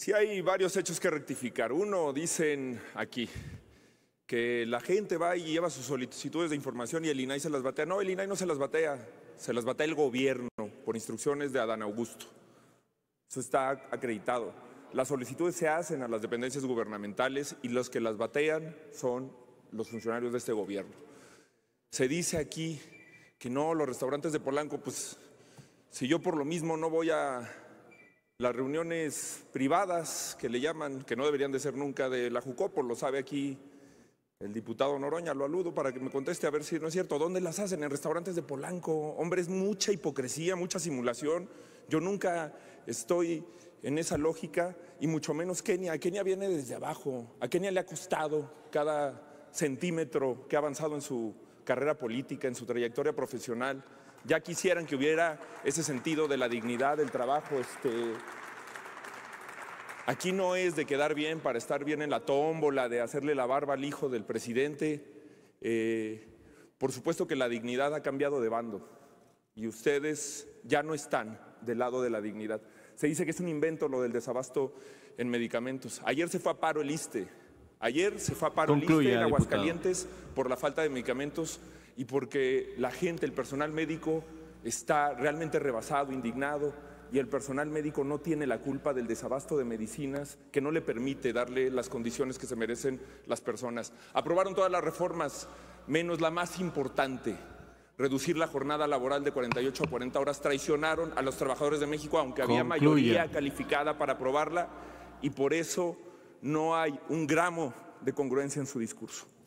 Sí hay varios hechos que rectificar. Uno, dicen aquí que la gente va y lleva sus solicitudes de información y el INAI se las batea. No, el INAI no se las batea, se las batea el gobierno por instrucciones de Adán Augusto. Eso está acreditado. Las solicitudes se hacen a las dependencias gubernamentales y los que las batean son los funcionarios de este gobierno. Se dice aquí que no, los restaurantes de Polanco, pues si yo por lo mismo no voy a las reuniones privadas que le llaman, que no deberían de ser nunca de la Jucopo, lo sabe aquí el diputado Noroña, lo aludo para que me conteste a ver si no es cierto, ¿dónde las hacen? En restaurantes de Polanco. Hombre, es mucha hipocresía, mucha simulación. Yo nunca estoy en esa lógica y mucho menos Kenia. Kenia viene desde abajo. A Kenia le ha costado cada centímetro que ha avanzado en su carrera política, en su trayectoria profesional. Ya quisieran que hubiera ese sentido de la dignidad, del trabajo. Este... Aquí no es de quedar bien para estar bien en la tómbola, de hacerle la barba al hijo del presidente. Eh, por supuesto que la dignidad ha cambiado de bando y ustedes ya no están del lado de la dignidad. Se dice que es un invento lo del desabasto en medicamentos. Ayer se fue a paro el ISTE. Ayer se fue a paro el ISTE en Aguascalientes por la falta de medicamentos y porque la gente, el personal médico está realmente rebasado, indignado, y el personal médico no tiene la culpa del desabasto de medicinas que no le permite darle las condiciones que se merecen las personas. Aprobaron todas las reformas, menos la más importante, reducir la jornada laboral de 48 a 40 horas. Traicionaron a los trabajadores de México, aunque había mayoría calificada para aprobarla, y por eso no hay un gramo de congruencia en su discurso.